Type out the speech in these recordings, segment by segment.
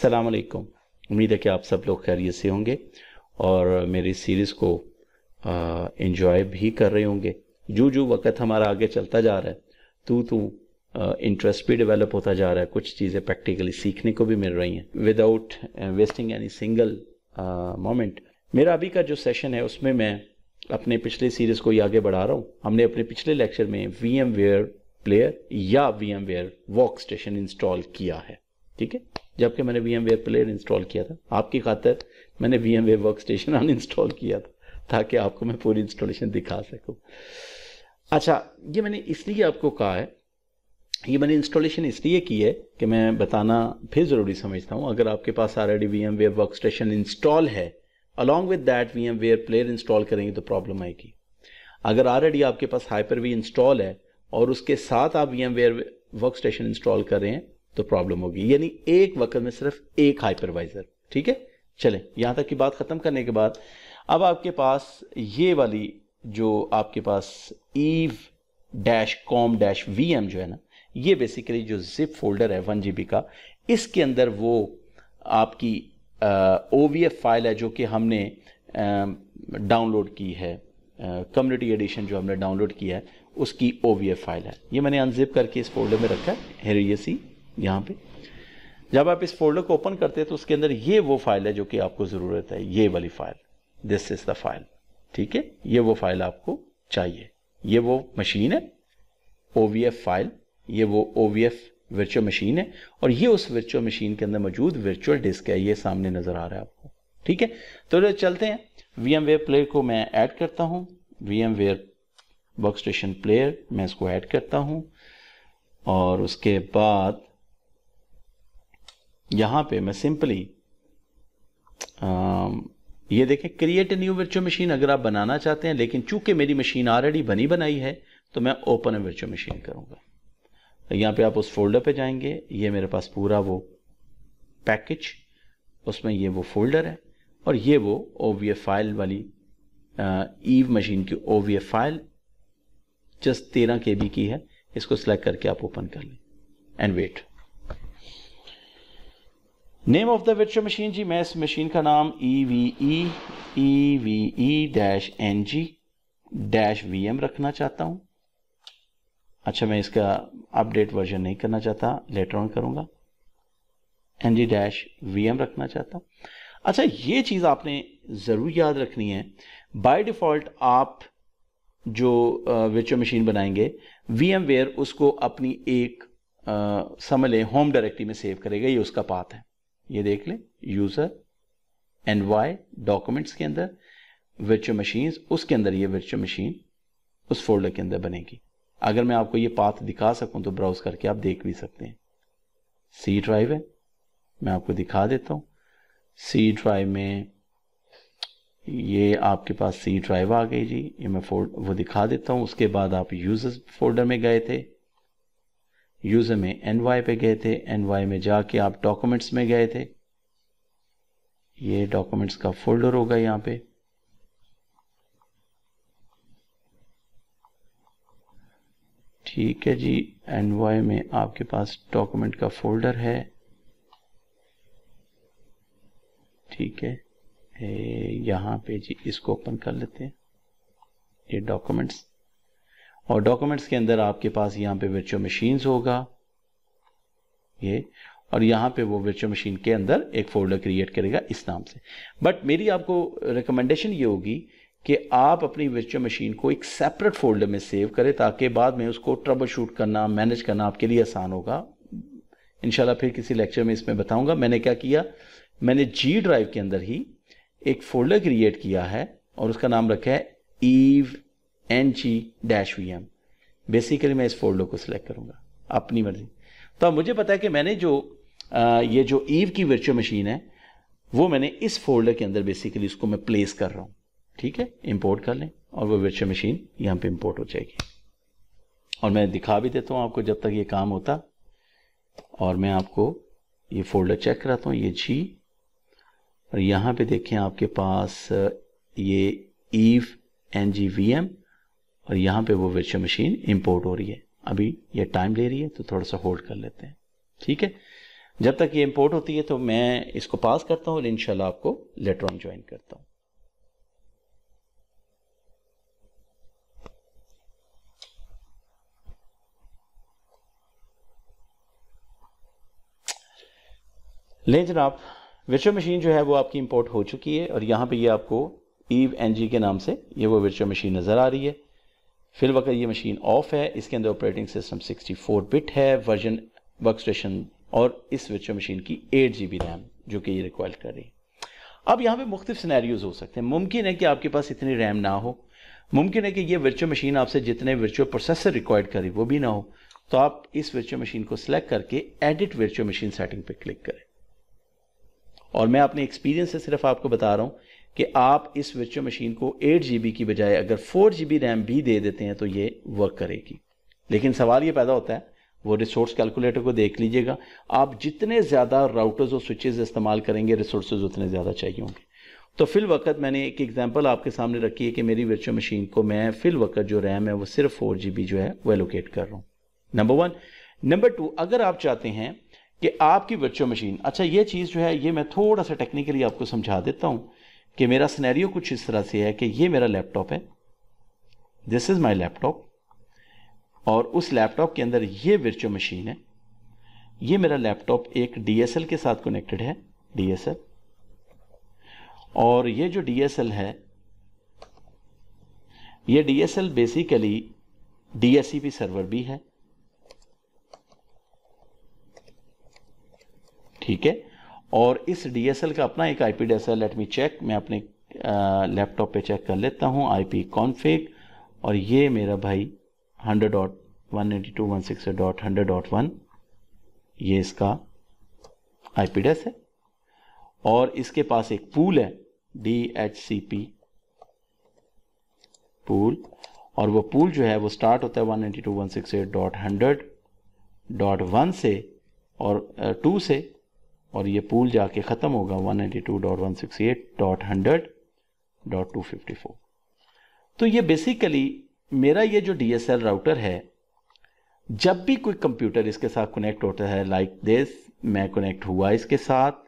सलामकुम उम्मीद है कि आप सब लोग खैरियत से होंगे और मेरी सीरीज़ को इन्जॉय भी कर रहे होंगे जो जो वक्त हमारा आगे चलता जा रहा है तो तू इंटरेस्ट भी डेवलप होता जा रहा है कुछ चीज़ें प्रैक्टिकली सीखने को भी मिल रही हैं without wasting any single moment मेरा अभी का जो सेशन है उसमें मैं अपने पिछले सीरीज़ को ही आगे बढ़ा रहा हूँ हमने अपने पिछले लेक्चर में वी एम वेयर प्लेयर या VMware workstation install किया है ठीक है जबकि मैंने VMware player install किया था आपकी खातर मैंने VMware workstation uninstall किया था ताकि आपको मैं पूरी इंस्टॉलेशन दिखा सकूँ अच्छा ये मैंने इसलिए आपको कहा है ये मैंने इंस्टॉलेशन इसलिए की है कि मैं बताना फिर ज़रूरी समझता हूँ अगर आपके पास already VMware workstation install है along with that VMware player install करेंगे तो प्रॉब्लम आएगी अगर ऑलरेडी आपके पास हाइपर वी इंस्टॉल है और उसके साथ आप VMware workstation install कर रहे हैं तो प्रॉब्लम होगी यानी एक वक्त में सिर्फ एक हाइपरवाइजर ठीक है चले यहां तक की बात ख़त्म करने के बाद अब आपके पास ये वाली जो आपके पास EVE dash com dash V M जो है ना ये बेसिकली जो जिप फोल्डर है वन जी का इसके अंदर वो आपकी ओ वी एफ फाइल है जो कि हमने डाउनलोड की है कम्युनिटी एडिशन जो हमने डाउनलोड किया है उसकी ओ वी एफ फाइल है ये मैंने अनजिप करके इस फोल्डर में रखा है हेरियसी यहाँ पे जब आप इस फोल्डर को ओपन करते हैं तो उसके अंदर ये वो फाइल है जो कि आपको ज़रूरत है ये वाली file this is the file ठीक है ये वो फाइल आपको चाहिए ये वो मशीन है ओ फाइल ये वो ओ वर्चुअल मशीन है और ये उस वर्चुअल मशीन के अंदर मौजूद वर्चुअल डिस्क है ये सामने नज़र आ रहा है आपको ठीक है तो चलते हैं वी एम प्लेयर को मैं ऐड करता हूँ VMware workstation player मैं इसको ऐड करता हूँ और उसके बाद यहाँ पे मैं सिंपली ये देखें क्रिएट न्यू वर्चुअल मशीन अगर आप बनाना चाहते हैं लेकिन चूंकि मेरी मशीन ऑलरेडी बनी बनाई है तो मैं ओपन वर्चुअल मशीन करूँगा यहाँ पे आप उस फोल्डर पे जाएंगे ये मेरे पास पूरा वो पैकेज उसमें ये वो फोल्डर है और ये वो ओ फाइल वाली ईव मशीन की ओ फाइल जस्ट तेरह के की है इसको सिलेक्ट करके आप ओपन कर लें and wait name of the virtual machine जी मैं इस मशीन का नाम E V E E V E dash N G dash V M रखना चाहता हूं अच्छा मैं इसका अपडेट वर्जन नहीं करना चाहता लेटर ऑन करूंगा N G dash V M रखना चाहता हूं अच्छा ये चीज़ आपने ज़रूर याद रखनी है बाय डिफ़ॉल्ट आप जो वर्चुअल मशीन बनाएंगे वी एम वेयर उसको अपनी एक समझ लें होम डायरेक्टरी में सेव करेगा ये उसका पाथ है ये देख ले यूजर एंड वाई डॉक्यूमेंट्स के अंदर वर्चुअल मशीन उसके अंदर ये वर्चुअल मशीन उस फोल्डर के अंदर बनेगी अगर मैं आपको ये पाथ दिखा सकूं तो ब्राउज करके आप देख भी सकते हैं सी ड्राइव है मैं आपको दिखा देता हूं सी ड्राइव में ये आपके पास सी ड्राइव आ गई जी ये मैं फोल्ड वो दिखा देता हूं उसके बाद आप यूजर्स फोल्डर में गए थे यूज़र में एन वाई पे गए थे एन वाई में जाके आप डॉक्यूमेंट्स में गए थे ये डॉक्यूमेंट्स का फोल्डर होगा यहाँ पे ठीक है जी एन वाई में आपके पास डॉक्यूमेंट का फोल्डर है ठीक है यहाँ पे जी इसको ओपन कर लेते हैं ये डॉक्यूमेंट्स और डॉक्यूमेंट्स के अंदर आपके पास यहाँ पे वर्चुअल मशीन्स होगा ये और यहाँ पे वो वर्चुअल मशीन के अंदर एक फोल्डर क्रिएट करेगा इस नाम से बट मेरी आपको रिकमेंडेशन ये होगी कि आप अपनी वर्चुअल मशीन को एक सेपरेट फोल्डर में सेव करें ताकि बाद में उसको ट्रबल शूट करना मैनेज करना आपके लिए आसान होगा इनशाला फिर किसी लेक्चर में इसमें बताऊंगा मैंने क्या किया मैंने जी ड्राइव के अंदर ही एक फोल्डर क्रिएट किया है और उसका नाम रखा है EVE N G dash V M basically मैं इस फोल्डर को सिलेक्ट करूंगा अपनी मर्जी तो अब मुझे पता है कि मैंने जो आ, ये जो ईव की वर्चुअल मशीन है वो मैंने इस फोल्डर के अंदर बेसिकली उसको मैं प्लेस कर रहा हूं ठीक है इंपोर्ट कर लें और वो वर्चुअल मशीन यहां पे इंपोर्ट हो जाएगी और मैं दिखा भी देता हूँ आपको जब तक ये काम होता और मैं आपको ये फोल्डर चेक कराता हूँ ये जी और यहां पे देखें आपके पास ये EVE N G V M और यहाँ पे वो वर्चुअल मशीन इंपोर्ट हो रही है अभी ये टाइम ले रही है तो थोड़ा सा होल्ड कर लेते हैं ठीक है जब तक ये इंपोर्ट होती है तो मैं इसको पास करता हूँ और इनशाला आपको लेटर ऑन ज्वाइन करता हूँ ले जनाब वर्चुअल मशीन जो है वो आपकी इंपोर्ट हो चुकी है और यहाँ पे ये आपको ईव एनजी के नाम से ये वो वर्चुअल मशीन नज़र आ रही है फिल वक्त ये मशीन ऑफ है इसके अंदर ऑपरेटिंग सिस्टम 64 बिट है वर्जन वर्क स्टेशन और इस वर्चुअल मशीन की एट जी बी रैम जो कि ये रिक्वायर कर रही है अब यहाँ पे मुख्तफ सिनेरियोज हो सकते हैं मुमकिन है कि आपके पास इतनी रैम ना हो मुमकिन है कि ये वर्चुअल मशीन आपसे जितने वर्चुअल प्रोसेसर रिक्वायर्ड करे वो भी ना हो तो आप इस वर्चुअल मशीन को सिलेक्ट करके एडिट वर्चुअल मशीन सेटिंग पे क्लिक करें और मैं अपने एक्सपीरियंस से सिर्फ आपको बता रहा हूँ कि आप इस वर्चुअल मशीन को एट जी की बजाय अगर फोर जी रैम भी दे देते हैं तो ये वर्क करेगी लेकिन सवाल ये पैदा होता है वो रिसोर्स कैलकुलेटर को देख लीजिएगा आप जितने ज़्यादा राउटर्स और स्विचेस इस्तेमाल करेंगे रिसोर्स उतने ज़्यादा चाहिए होंगे तो फिल वक्त मैंने एक एग्जांपल आपके सामने रखी है कि मेरी वर्चुअल मशीन को मैं फिल वक्त जो रैम है वो सिर्फ फोर जी जो है वो एलोकेट कर रहा हूँ नंबर वन नंबर टू अगर आप चाहते हैं कि आपकी वर्चुअल मशीन अच्छा ये चीज़ जो है ये मैं थोड़ा सा टेक्निकली आपको समझा देता हूँ कि मेरा सिनेरियो कुछ इस तरह से है कि ये मेरा लैपटॉप है दिस इज़ माय लैपटॉप और उस लैपटॉप के अंदर ये वर्चुअल मशीन है ये मेरा लैपटॉप एक डीएसएल के साथ कनेक्टेड है डीएसएल और ये जो डीएसएल है ये डीएसएल बेसिकली डीएससीपी सर्वर भी है ठीक है और इस डीएसएल का अपना एक I P let me check मैं अपने लैपटॉप पे चेक कर लेता हूँ आई पी कॉन्फिग और ये मेरा भाई hundred dot one eighty two one six dot hundred dot one ये इसका आई पी है और इसके पास एक पूल है D H C P pool और वो पूल जो है वो स्टार्ट होता है one eighty two one six eight dot hundred dot one से और टू से और ये पूल जाके ख़त्म होगा फोर तो ये बेसिकली मेरा ये जो डी एस एल राउटर है जब भी कोई कंप्यूटर इसके साथ कनेक्ट होता है लाइक like दिस मैं कनेक्ट हुआ इसके साथ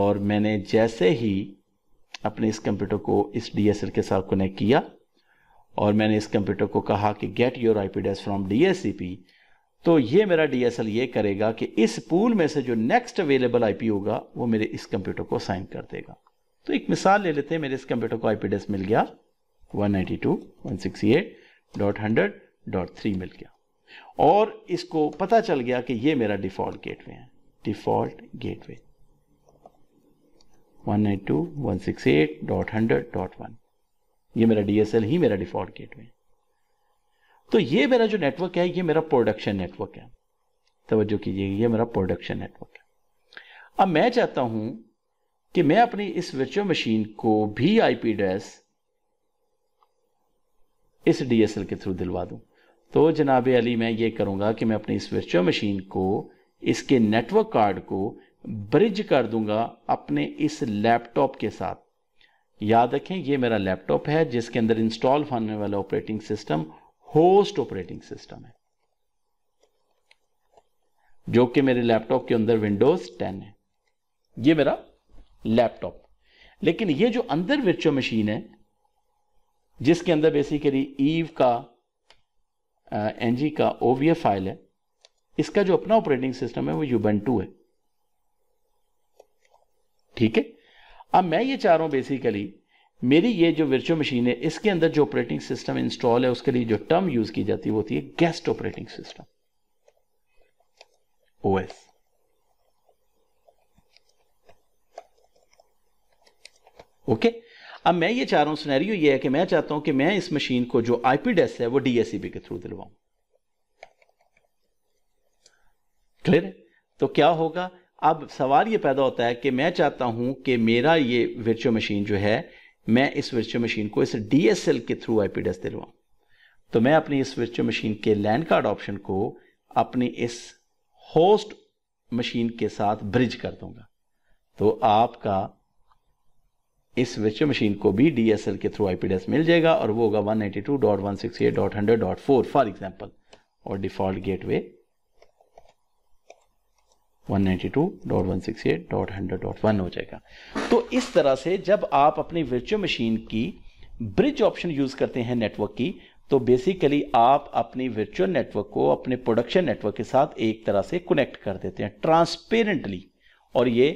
और मैंने जैसे ही अपने इस कंप्यूटर को इस डीएसएल के साथ कनेक्ट किया और मैंने इस कंप्यूटर को कहा कि get your IP address from D S P तो ये मेरा डीएसएल ये करेगा कि इस पूल में से जो नेक्स्ट अवेलेबल आईपी होगा वो मेरे इस कंप्यूटर को साइन कर देगा तो एक मिसाल ले लेते हैं मेरे इस कंप्यूटर को आईपी डेस्क मिल गया 192.168.100.3 मिल गया और इसको पता चल गया कि ये मेरा डिफॉल्ट गेटवे है डिफॉल्ट गेटवे 192.168.100.1 ये मेरा डीएसएल ही मेरा डिफॉल्ट गेटवे है तो ये मेरा जो नेटवर्क है ये मेरा प्रोडक्शन नेटवर्क है तोज्जो कीजिए ये मेरा प्रोडक्शन नेटवर्क है अब मैं चाहता हूं कि मैं अपनी इस वर्चुअल मशीन को भी आईपी एड्रेस इस डीएसएल के थ्रू दिलवा दूं तो जनाब अली मैं ये करूंगा कि मैं अपनी इस वर्चुअल मशीन को इसके नेटवर्क कार्ड को ब्रिज कर दूंगा अपने इस लैपटॉप के साथ याद रखें ये मेरा लैपटॉप है जिसके अंदर इंस्टॉल होने वाला operating system host operating system है जो कि मेरे लैपटॉप के अंदर विंडोज 10 है ये मेरा लैपटॉप लेकिन ये जो अंदर वर्चुअल मशीन है जिसके अंदर बेसिकली ईव का एनजी uh, का ओवीए फाइल है इसका जो अपना ऑपरेटिंग सिस्टम है वो यूबेंटू है ठीक है अब मैं ये चाह रहा हूं बेसिकली मेरी ये जो वर्चुअल मशीन है इसके अंदर जो ऑपरेटिंग सिस्टम इंस्टॉल है उसके लिए जो टर्म यूज की जाती है वो होती है guest operating system OS okay अब मैं ये चाह रहा हूं सुनहरियो ये है कि मैं चाहता हूं कि मैं इस मशीन को जो आईपी डेस्क है वो डीएससीबी e के थ्रू दिलवाऊं क्लियर है तो क्या होगा अब सवाल ये पैदा होता है कि मैं चाहता हूं कि मेरा ये वर्चुअल मशीन जो है मैं इस वर्चुअल मशीन को इस डीएसएल के थ्रू आईपीडीएस दिलवाऊं तो मैं अपनी इस वर्चुअल मशीन के लैंड कार्ड ऑप्शन को अपनी इस होस्ट मशीन के साथ ब्रिज कर दूंगा तो आपका इस वर्चुअल मशीन को भी डीएसएल के थ्रू आईपीडीएस मिल जाएगा और वो होगा फोर फॉर एग्जाम्पल और डिफॉल्ट गेटवे 192.168.100.1 हो जाएगा तो इस तरह से जब आप अपनी वर्चुअल मशीन की ब्रिज ऑप्शन यूज करते हैं नेटवर्क की तो बेसिकली आप अपनी वर्चुअल नेटवर्क को अपने प्रोडक्शन नेटवर्क के साथ एक तरह से कनेक्ट कर देते हैं ट्रांसपेरेंटली और ये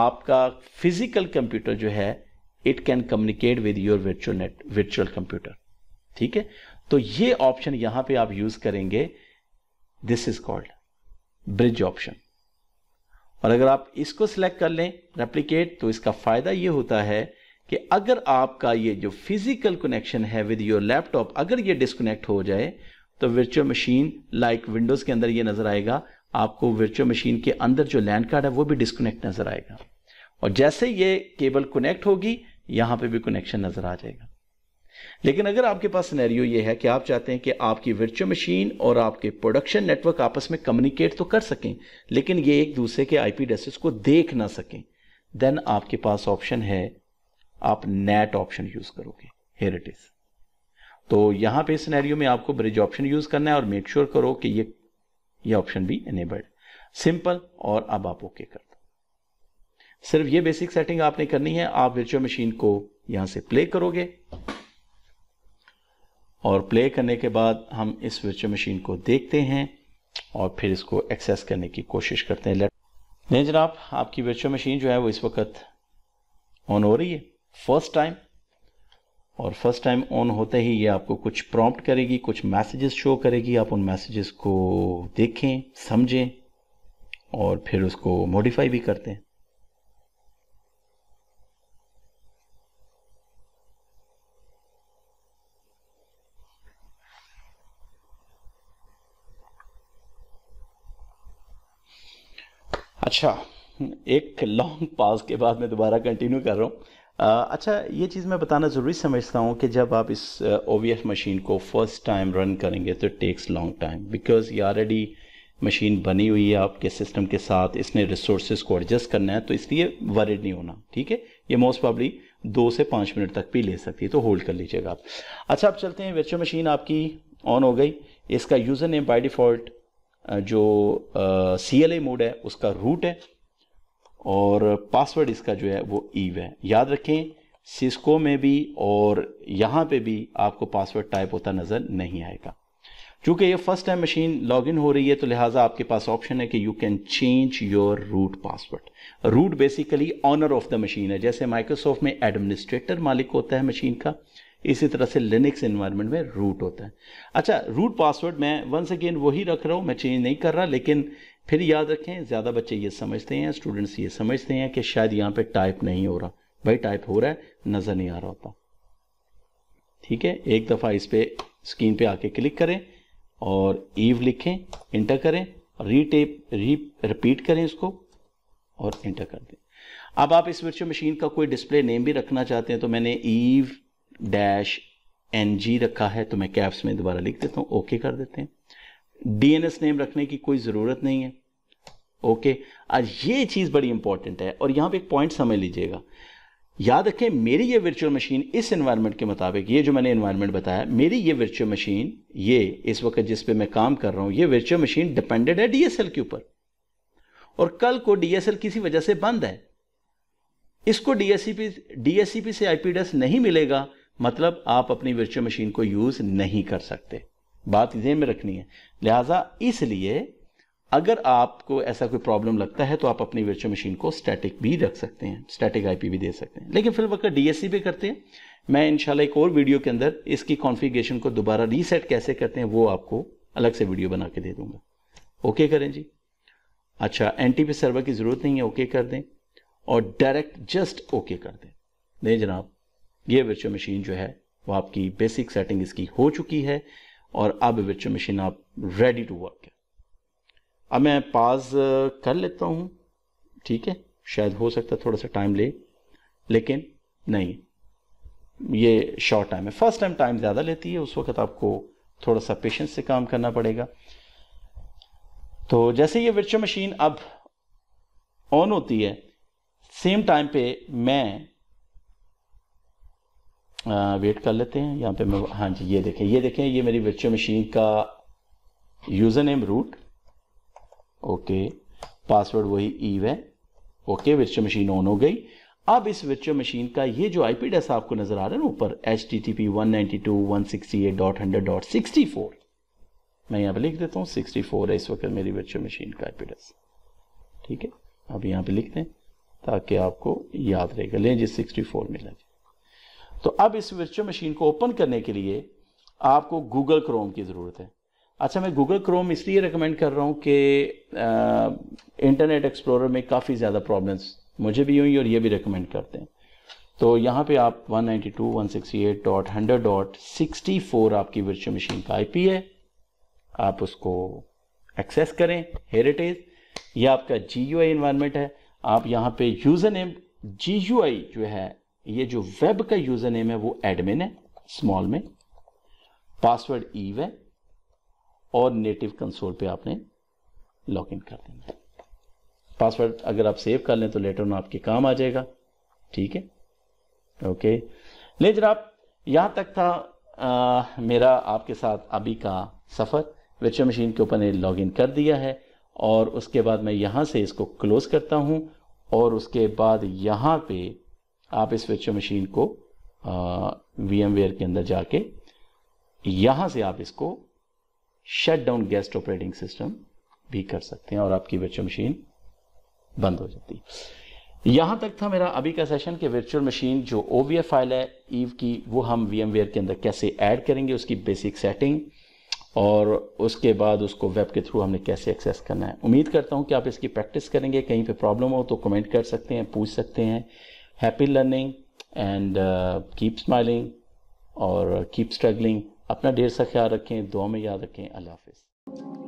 आपका फिजिकल कंप्यूटर जो है it can communicate with your virtual net virtual computer ठीक है तो ये ऑप्शन यहां पे आप यूज करेंगे this is called bridge option और अगर आप इसको सिलेक्ट कर लें रेप्लीकेट तो इसका फ़ायदा ये होता है कि अगर आपका ये जो फिज़िकल कनेक्शन है विद योर लैपटॉप अगर ये डिसकनेक्ट हो जाए तो वर्चुअल मशीन लाइक विंडोज़ के अंदर ये नज़र आएगा आपको वर्चुअल मशीन के अंदर जो लैंड कार्ड है वो भी डिसकनेक्ट नज़र आएगा और जैसे ये केबल कनेक्ट होगी यहां पे भी कनेक्शन नज़र आ जाएगा लेकिन अगर आपके पास सिनेरियो ये है कि आप चाहते हैं कि आपकी वर्चुअल मशीन और आपके प्रोडक्शन नेटवर्क आपस में कम्युनिकेट तो कर सकें लेकिन ये एक दूसरे के आई पी को देख ना सकें देन आपके पास ऑप्शन है आप नेट ऑप्शन यूज करोगे हेर इट इज तो यहां पे सिनेरियो में आपको ब्रिज ऑप्शन यूज करना है और मेक श्योर sure करो कि ये ये ऑप्शन भी एनेबल्ड सिंपल और अब आप ओके कर दो सिर्फ ये बेसिक सेटिंग आपने करनी है आप वर्चुअल मशीन को यहां से प्ले करोगे और प्ले करने के बाद हम इस वर्चुअल मशीन को देखते हैं और फिर इसको एक्सेस करने की कोशिश करते हैं नहीं जनाब आपकी वर्चुअल मशीन जो है वो इस वक्त ऑन हो रही है फर्स्ट टाइम और फर्स्ट टाइम ऑन होते ही ये आपको कुछ प्रॉम्प्ट करेगी कुछ मैसेजेस शो करेगी आप उन मैसेजेस को देखें समझें और फिर उसको मॉडिफाई भी करते हैं अच्छा एक लॉन्ग पास के बाद मैं दोबारा कंटिन्यू कर रहा हूँ अच्छा ये चीज़ मैं बताना ज़रूरी समझता हूँ कि जब आप इस ओ मशीन को फर्स्ट टाइम रन करेंगे तो it takes long time because ये ऑलरेडी मशीन बनी हुई है आपके सिस्टम के साथ इसने रिसोर्स को एडजस्ट करना है तो इसलिए वरिड नहीं होना ठीक है ये मोस्ट पॉबली दो से पाँच मिनट तक भी ले सकती है तो होल्ड कर लीजिएगा आप अच्छा आप चलते हैं वर्चुअल मशीन आपकी ऑन हो गई इसका यूज़र नेम बाई डिफ़ॉल्ट जो सी एल ए मोड है उसका रूट है और पासवर्ड इसका जो है वो ईव है याद रखें सिस्को में भी और यहाँ पे भी आपको पासवर्ड टाइप होता नज़र नहीं आएगा चूंकि ये फर्स्ट टाइम मशीन लॉगिन हो रही है तो लिहाजा आपके पास ऑप्शन है कि you can change your root password root basically owner of the machine है जैसे माइक्रोसॉफ्ट में एडमिनिस्ट्रेटर मालिक होता है मशीन का इसी तरह से लिनक्स इन्वायरमेंट में रूट होता है अच्छा रूट पासवर्ड मैं वंस अगेन वही रख रहा हूँ मैं चेंज नहीं कर रहा लेकिन फिर याद रखें ज़्यादा बच्चे ये समझते हैं स्टूडेंट्स ये समझते हैं कि शायद यहाँ पे टाइप नहीं हो रहा भाई टाइप हो रहा है नज़र नहीं आ रहा होता ठीक है एक दफ़ा इस पर स्क्रीन पे आके क्लिक करें और ईव लिखें इंटर करें रीटेप री रिपीट करें इसको और इंटर कर दें अब आप इस वर्चुअल मशीन का कोई डिस्प्ले नेम भी रखना चाहते हैं तो मैंने ईव डैश एन जी रखा है तो मैं कैप्स में दोबारा लिख देता हूँ ओके कर देते हैं डीएनएस नेम रखने की कोई ज़रूरत नहीं है ओके आज ये चीज़ बड़ी इंपॉर्टेंट है और यहाँ पे एक पॉइंट समझ लीजिएगा याद रखें मेरी ये वर्चुअल मशीन इस एनवायरनमेंट के मुताबिक ये जो मैंने एनवायरनमेंट बताया मेरी ये वर्चुअल मशीन ये इस वक्त जिस पे मैं काम कर रहा हूँ ये वर्चुअल मशीन डिपेंडेड है डीएसएल के ऊपर और कल को डीएसएल किसी वजह से बंद है इसको डीएससीपी डीएससीपी से आईपी एड्रेस नहीं मिलेगा मतलब आप अपनी वर्चुअल मशीन को यूज़ नहीं कर सकते बात जेहन में रखनी है लिहाजा इसलिए अगर आपको ऐसा कोई प्रॉब्लम लगता है तो आप अपनी वर्चुअल मशीन को स्टैटिक भी रख सकते हैं स्टैटिक आईपी भी दे सकते हैं लेकिन फिर वक्त डीएससी भी करते हैं मैं इंशाल्लाह एक और वीडियो के अंदर इसकी कॉन्फ़िगरेशन को दोबारा रीसेट कैसे करते हैं वो आपको अलग से वीडियो बना के दे दूंगा ओके करें जी अच्छा एन सर्वर की ज़रूरत नहीं है ओके कर दें और डायरेक्ट जस्ट ओके कर दें नहीं जनाब ये वर्चुअल मशीन जो है वो आपकी बेसिक सेटिंग इसकी हो चुकी है और अब वर्चुअल मशीन आप रेडी टू वर्क है अब मैं पाज uh, कर लेता हूँ ठीक है शायद हो सकता है थोड़ा सा टाइम ले लेकिन नहीं ये शॉर्ट टाइम है फर्स्ट टाइम टाइम ज़्यादा लेती है उस वक्त आपको थोड़ा सा पेशेंस से काम करना पड़ेगा तो जैसे ये वर्चुअल मशीन अब ऑन होती है सेम टाइम पे मैं वेट कर लेते हैं यहाँ पे मैं हाँ जी ये देखें ये देखें ये मेरी वर्चुअल मशीन का user name root okay password वही ईव है ओके वर्चुअल मशीन ऑन हो गई अब इस वर्चुअल मशीन का ये जो आईपी एड्रेस आपको नजर आ रहा है ना ऊपर H T T P one ninety two one sixty eight dot hundred dot sixty four मैं यहाँ पे लिख देता हूँ सिक्सटी फोर है इस वक्त मेरी वर्चुअल मशीन का आईपी एड्रेस ठीक है अब यहाँ पे लिख दें ताकि आपको याद रहेगा लें जी सिक्सटी फोर मिला तो अब इस वर्चुअल मशीन को ओपन करने के लिए आपको गूगल क्रोम की ज़रूरत है अच्छा मैं गूगल क्रोम इसलिए रिकमेंड कर रहा हूँ कि इंटरनेट एक्सप्लोरर में काफ़ी ज़्यादा प्रॉब्लम्स मुझे भी हुई और ये भी रिकमेंड करते हैं तो यहाँ पे आप 192.168.100.64 आपकी वर्चुअल मशीन का आईपी है आप उसको एक्सेस करें हेरिटेज ये आपका जी यू आई इन्वायरमेंट है आप यहाँ पे user name G U I जो है ये जो वेब का यूजर नेम है वो एडमिन है स्मॉल में पासवर्ड ईव है और नेटिव कंसोल पे आपने लॉग इन कर देना पासवर्ड अगर आप सेव कर लें तो लेटर में आपके काम आ जाएगा ठीक है ओके ले जनाब यहां तक था आ, मेरा आपके साथ अभी का सफ़र वर्चुअल मशीन के ऊपर ने लॉग इन कर दिया है और उसके बाद मैं यहां से इसको क्लोज़ करता हूं और उसके बाद यहां पे आप इस वर्चुअल मशीन को वी एम वेयर के अंदर जाके यहां से आप इसको shut down guest operating system भी कर सकते हैं और आपकी वर्चुअल मशीन बंद हो जाती है यहां तक था मेरा अभी का सेशन कि वर्चुअल मशीन जो ओ फाइल है ईव की वो हम वी के अंदर कैसे ऐड करेंगे उसकी बेसिक सेटिंग और उसके बाद उसको वेब के थ्रू हमने कैसे एक्सेस करना है उम्मीद करता हूं कि आप इसकी प्रैक्टिस करेंगे कहीं पे प्रॉब्लम हो तो कमेंट कर सकते हैं पूछ सकते हैं happy learning and keep smiling और कीप uh, स्ट्रगलिंग अपना ढेर सा ख्याल रखें दुआ में याद रखें अल्लाह हाफिज़